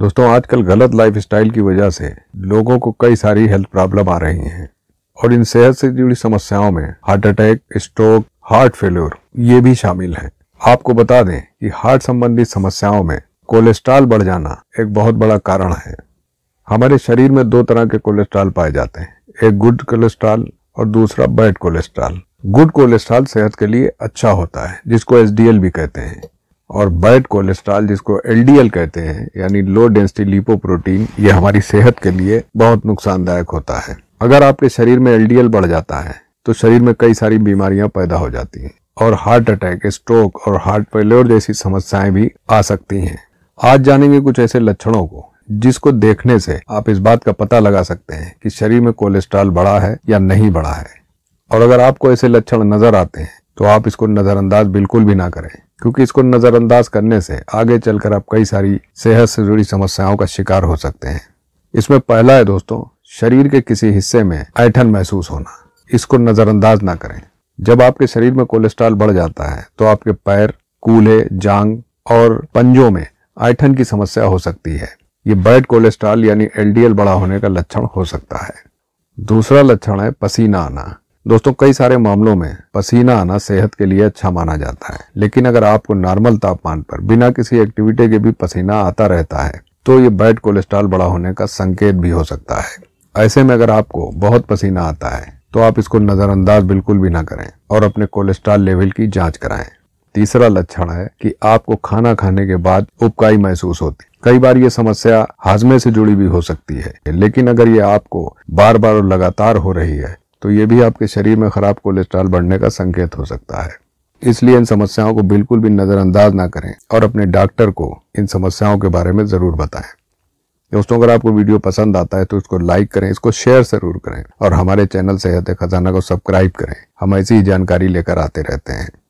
दोस्तों आजकल गलत लाइफ स्टाइल की वजह से लोगों को कई सारी हेल्थ प्रॉब्लम आ रही हैं और इन सेहत से जुड़ी समस्याओं में heart attack stroke heart failure ये भी शामिल है आपको बता दें कि हार्ट संबंधी समस्याओं में कोलेस्ट्रॉल बढ़ जाना एक बहुत बड़ा कारण है हमारे शरीर में दो तरह के कोलेस्ट्रॉल पाए जाते हैं एक गुड कोलेस्ट्रॉल और दूसरा बैड कोलेस्ट्रॉल गुड कोलेस्ट्रॉल सेहत के लिए अच्छा होता है जिसको एस भी कहते हैं और बैड कोलेस्ट्रॉल जिसको एलडीएल कहते हैं यानी लो डेंसिटी लिपोप्रोटीन ये हमारी सेहत के लिए बहुत नुकसानदायक होता है अगर आपके शरीर में एलडीएल बढ़ जाता है तो शरीर में कई सारी बीमारियां पैदा हो जाती हैं और हार्ट अटैक स्ट्रोक और हार्ट फेलोर जैसी समस्याएं भी आ सकती हैं आज जानेंगे कुछ ऐसे लक्षणों को जिसको देखने से आप इस बात का पता लगा सकते हैं कि शरीर में कोलेस्ट्रॉल बढ़ा है या नहीं बढ़ा है और अगर आपको ऐसे लक्षण नजर आते हैं तो आप इसको नजरअंदाज बिल्कुल भी ना करें क्योंकि इसको नज़रअंदाज करने से आगे चलकर आप कई सारी सेहत से जुड़ी समस्याओं का शिकार हो सकते हैं इसमें पहला है दोस्तों शरीर के किसी हिस्से में ऐठन महसूस होना इसको नज़रअंदाज ना करें जब आपके शरीर में कोलेस्ट्रॉल बढ़ जाता है तो आपके पैर कूल्हे जांग और पंजों में ऐठन की समस्या हो सकती है ये बैड कोलेस्ट्रॉल यानी एलडीएल बड़ा होने का लक्षण हो सकता है दूसरा लक्षण है पसीना आना दोस्तों कई सारे मामलों में पसीना आना सेहत के लिए अच्छा माना जाता है लेकिन अगर आपको नॉर्मल तापमान पर बिना किसी एक्टिविटी के भी पसीना आता रहता है तो ये बैड कोलेस्ट्रॉल बड़ा होने का संकेत भी हो सकता है ऐसे में अगर आपको बहुत पसीना आता है तो आप इसको नज़रअंदाज बिल्कुल भी ना करें और अपने कोलेस्ट्रॉल लेवल की जाँच कराएं तीसरा लक्षण है कि आपको खाना खाने के बाद उपकाई महसूस होती कई बार ये समस्या हाजमे से जुड़ी भी हो सकती है लेकिन अगर ये आपको बार बार लगातार हो रही है तो ये भी आपके शरीर में ख़राब कोलेस्ट्रॉल बढ़ने का संकेत हो सकता है इसलिए इन समस्याओं को बिल्कुल भी नज़रअंदाज ना करें और अपने डॉक्टर को इन समस्याओं के बारे में ज़रूर बताएं दोस्तों अगर आपको वीडियो पसंद आता है तो इसको लाइक करें इसको शेयर ज़रूर करें और हमारे चैनल सेहत खजाना को सब्सक्राइब करें हम ऐसी ही जानकारी लेकर आते रहते हैं